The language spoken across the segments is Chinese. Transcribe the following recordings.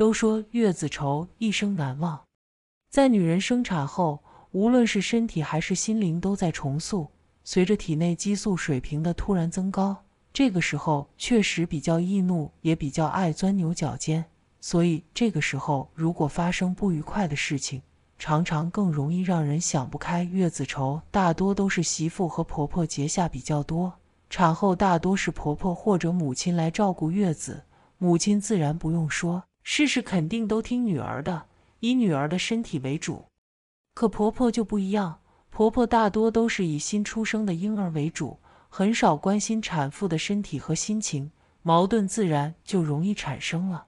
都说月子愁一生难忘，在女人生产后，无论是身体还是心灵都在重塑。随着体内激素水平的突然增高，这个时候确实比较易怒，也比较爱钻牛角尖。所以这个时候如果发生不愉快的事情，常常更容易让人想不开。月子愁大多都是媳妇和婆婆结下比较多。产后大多是婆婆或者母亲来照顾月子，母亲自然不用说。事事肯定都听女儿的，以女儿的身体为主。可婆婆就不一样，婆婆大多都是以新出生的婴儿为主，很少关心产妇的身体和心情，矛盾自然就容易产生了。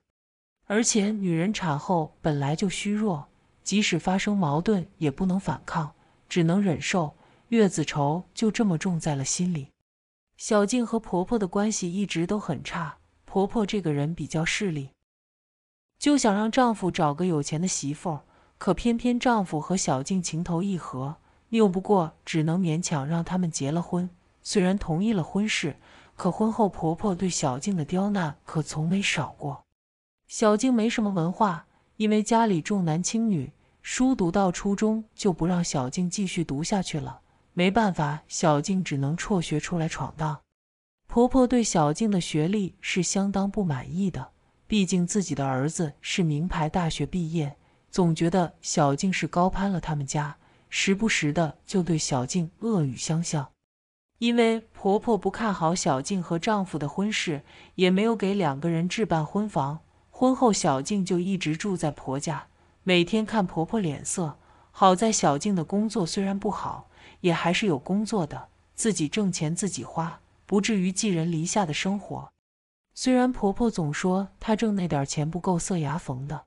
而且女人产后本来就虚弱，即使发生矛盾也不能反抗，只能忍受，月子仇就这么种在了心里。小静和婆婆的关系一直都很差，婆婆这个人比较势利。就想让丈夫找个有钱的媳妇儿，可偏偏丈夫和小静情投意合，拗不过，只能勉强让他们结了婚。虽然同意了婚事，可婚后婆婆对小静的刁难可从没少过。小静没什么文化，因为家里重男轻女，书读到初中就不让小静继续读下去了。没办法，小静只能辍学出来闯荡。婆婆对小静的学历是相当不满意的。毕竟自己的儿子是名牌大学毕业，总觉得小静是高攀了他们家，时不时的就对小静恶语相向。因为婆婆不看好小静和丈夫的婚事，也没有给两个人置办婚房。婚后，小静就一直住在婆家，每天看婆婆脸色。好在小静的工作虽然不好，也还是有工作的，自己挣钱自己花，不至于寄人篱下的生活。虽然婆婆总说她挣那点钱不够塞牙缝的，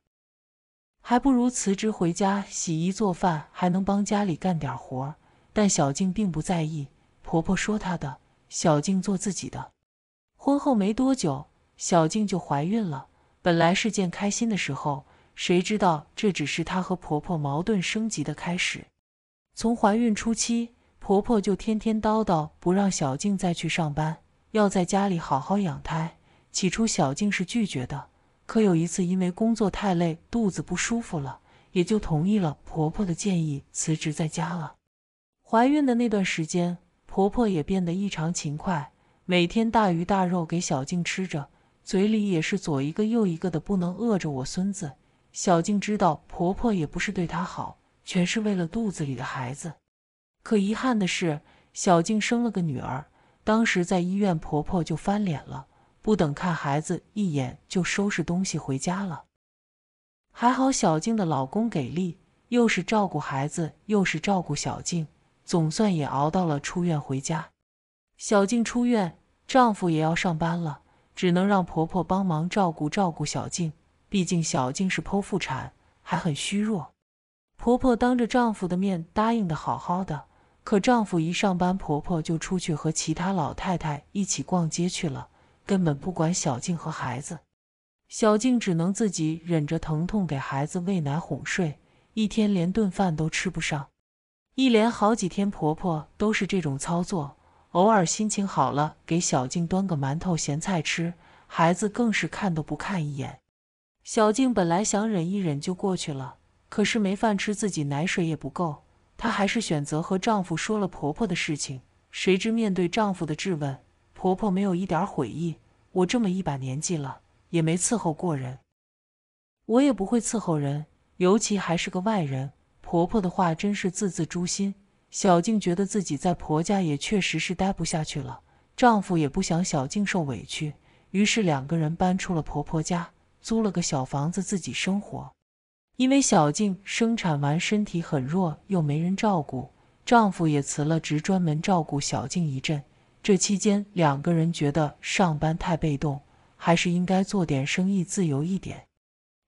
还不如辞职回家洗衣做饭，还能帮家里干点活但小静并不在意。婆婆说她的，小静做自己的。婚后没多久，小静就怀孕了，本来是件开心的时候，谁知道这只是她和婆婆矛盾升级的开始。从怀孕初期，婆婆就天天叨叨，不让小静再去上班，要在家里好好养胎。起初小静是拒绝的，可有一次因为工作太累，肚子不舒服了，也就同意了婆婆的建议，辞职在家了。怀孕的那段时间，婆婆也变得异常勤快，每天大鱼大肉给小静吃着，嘴里也是左一个右一个的，不能饿着我孙子。小静知道婆婆也不是对她好，全是为了肚子里的孩子。可遗憾的是，小静生了个女儿，当时在医院，婆婆就翻脸了。不等看孩子一眼，就收拾东西回家了。还好小静的老公给力，又是照顾孩子，又是照顾小静，总算也熬到了出院回家。小静出院，丈夫也要上班了，只能让婆婆帮忙照顾照顾小静。毕竟小静是剖腹产，还很虚弱。婆婆当着丈夫的面答应的好好的，可丈夫一上班，婆婆就出去和其他老太太一起逛街去了。根本不管小静和孩子，小静只能自己忍着疼痛给孩子喂奶哄睡，一天连顿饭都吃不上。一连好几天，婆婆都是这种操作，偶尔心情好了，给小静端个馒头咸菜吃，孩子更是看都不看一眼。小静本来想忍一忍就过去了，可是没饭吃，自己奶水也不够，她还是选择和丈夫说了婆婆的事情。谁知面对丈夫的质问。婆婆没有一点悔意。我这么一把年纪了，也没伺候过人，我也不会伺候人，尤其还是个外人。婆婆的话真是字字诛心。小静觉得自己在婆家也确实是待不下去了，丈夫也不想小静受委屈，于是两个人搬出了婆婆家，租了个小房子自己生活。因为小静生产完身体很弱，又没人照顾，丈夫也辞了职，专门照顾小静一阵。这期间，两个人觉得上班太被动，还是应该做点生意自由一点。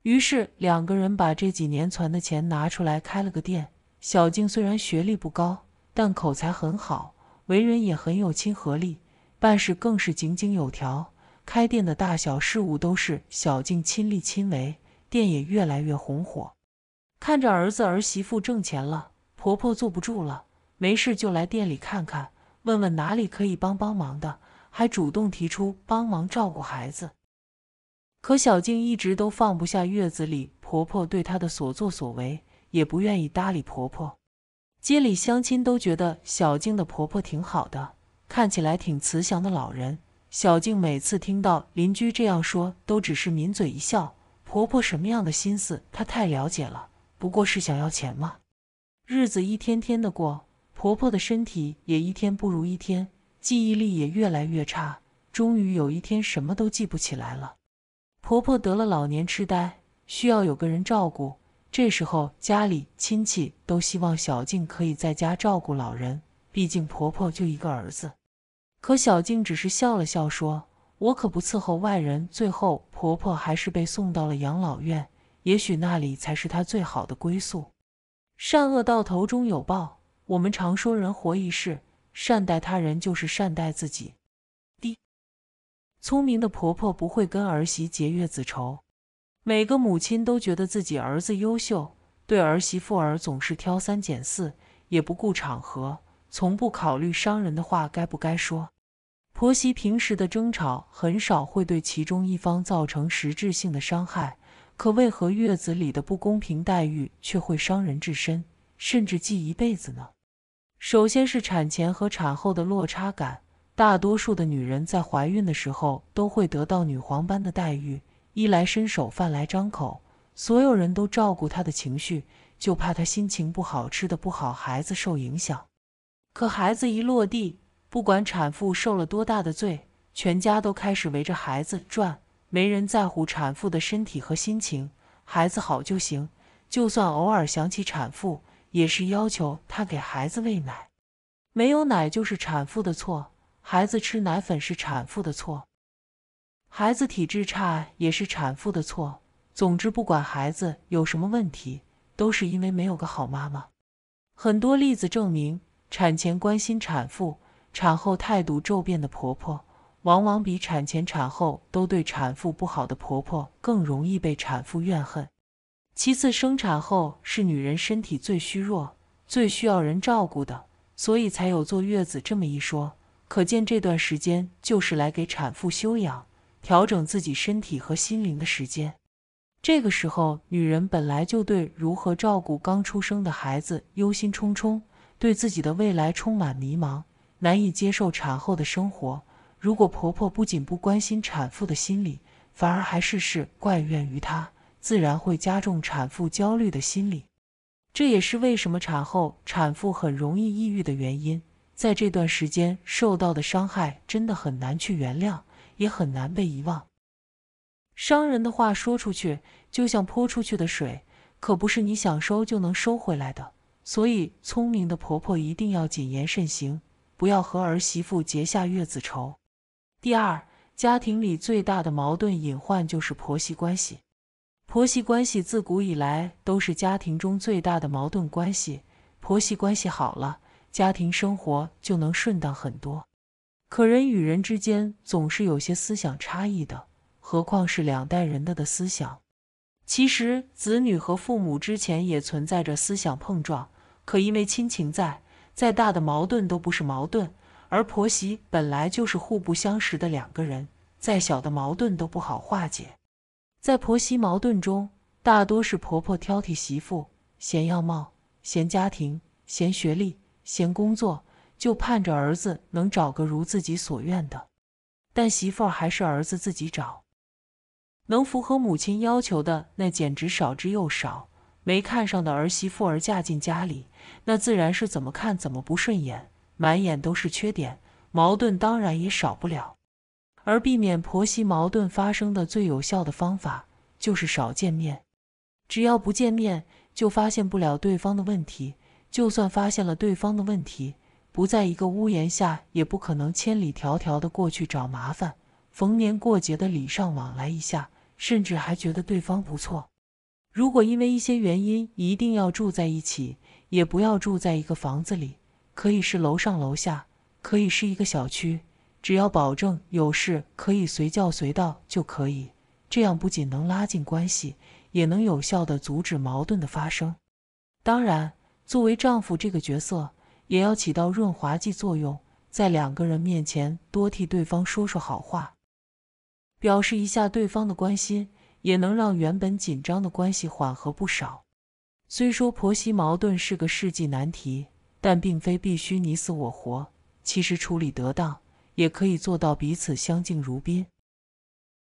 于是，两个人把这几年攒的钱拿出来开了个店。小静虽然学历不高，但口才很好，为人也很有亲和力，办事更是井井有条。开店的大小事务都是小静亲力亲为，店也越来越红火。看着儿子儿媳妇挣钱了，婆婆坐不住了，没事就来店里看看。问问哪里可以帮帮忙的，还主动提出帮忙照顾孩子。可小静一直都放不下月子里婆婆对她的所作所为，也不愿意搭理婆婆。街里乡亲都觉得小静的婆婆挺好的，看起来挺慈祥的老人。小静每次听到邻居这样说，都只是抿嘴一笑。婆婆什么样的心思，她太了解了，不过是想要钱嘛。日子一天天的过。婆婆的身体也一天不如一天，记忆力也越来越差，终于有一天什么都记不起来了。婆婆得了老年痴呆，需要有个人照顾。这时候家里亲戚都希望小静可以在家照顾老人，毕竟婆婆就一个儿子。可小静只是笑了笑，说：“我可不伺候外人。”最后，婆婆还是被送到了养老院，也许那里才是她最好的归宿。善恶到头终有报。我们常说，人活一世，善待他人就是善待自己。第，聪明的婆婆不会跟儿媳结月子仇。每个母亲都觉得自己儿子优秀，对儿媳妇儿总是挑三拣四，也不顾场合，从不考虑伤人的话该不该说。婆媳平时的争吵很少会对其中一方造成实质性的伤害，可为何月子里的不公平待遇却会伤人至深，甚至记一辈子呢？首先是产前和产后的落差感。大多数的女人在怀孕的时候都会得到女皇般的待遇，衣来伸手，饭来张口，所有人都照顾她的情绪，就怕她心情不好，吃的不好，孩子受影响。可孩子一落地，不管产妇受了多大的罪，全家都开始围着孩子转，没人在乎产妇的身体和心情，孩子好就行。就算偶尔想起产妇。也是要求她给孩子喂奶，没有奶就是产妇的错，孩子吃奶粉是产妇的错，孩子体质差也是产妇的错。总之，不管孩子有什么问题，都是因为没有个好妈妈。很多例子证明，产前关心产妇，产后态度骤变的婆婆，往往比产前产后都对产妇不好的婆婆更容易被产妇怨恨。其次，生产后是女人身体最虚弱、最需要人照顾的，所以才有坐月子这么一说。可见这段时间就是来给产妇休养、调整自己身体和心灵的时间。这个时候，女人本来就对如何照顾刚出生的孩子忧心忡忡，对自己的未来充满迷茫，难以接受产后的生活。如果婆婆不仅不关心产妇的心理，反而还事事怪怨于她。自然会加重产妇焦虑的心理，这也是为什么产后产妇很容易抑郁的原因。在这段时间受到的伤害，真的很难去原谅，也很难被遗忘。伤人的话说出去，就像泼出去的水，可不是你想收就能收回来的。所以，聪明的婆婆一定要谨言慎行，不要和儿媳妇结下月子仇。第二，家庭里最大的矛盾隐患就是婆媳关系。婆媳关系自古以来都是家庭中最大的矛盾关系。婆媳关系好了，家庭生活就能顺当很多。可人与人之间总是有些思想差异的，何况是两代人的的思想。其实子女和父母之前也存在着思想碰撞，可因为亲情在，再大的矛盾都不是矛盾。而婆媳本来就是互不相识的两个人，再小的矛盾都不好化解。在婆媳矛盾中，大多是婆婆挑剔媳妇，嫌样貌，嫌家庭，嫌学历，嫌工作，就盼着儿子能找个如自己所愿的。但媳妇儿还是儿子自己找，能符合母亲要求的那简直少之又少。没看上的儿媳妇儿嫁进家里，那自然是怎么看怎么不顺眼，满眼都是缺点，矛盾当然也少不了。而避免婆媳矛盾发生的最有效的方法就是少见面。只要不见面，就发现不了对方的问题；就算发现了对方的问题，不在一个屋檐下，也不可能千里迢迢的过去找麻烦。逢年过节的礼尚往来一下，甚至还觉得对方不错。如果因为一些原因一定要住在一起，也不要住在一个房子里，可以是楼上楼下，可以是一个小区。只要保证有事可以随叫随到就可以，这样不仅能拉近关系，也能有效的阻止矛盾的发生。当然，作为丈夫这个角色，也要起到润滑剂作用，在两个人面前多替对方说说好话，表示一下对方的关心，也能让原本紧张的关系缓和不少。虽说婆媳矛盾是个世纪难题，但并非必须你死我活，其实处理得当。也可以做到彼此相敬如宾。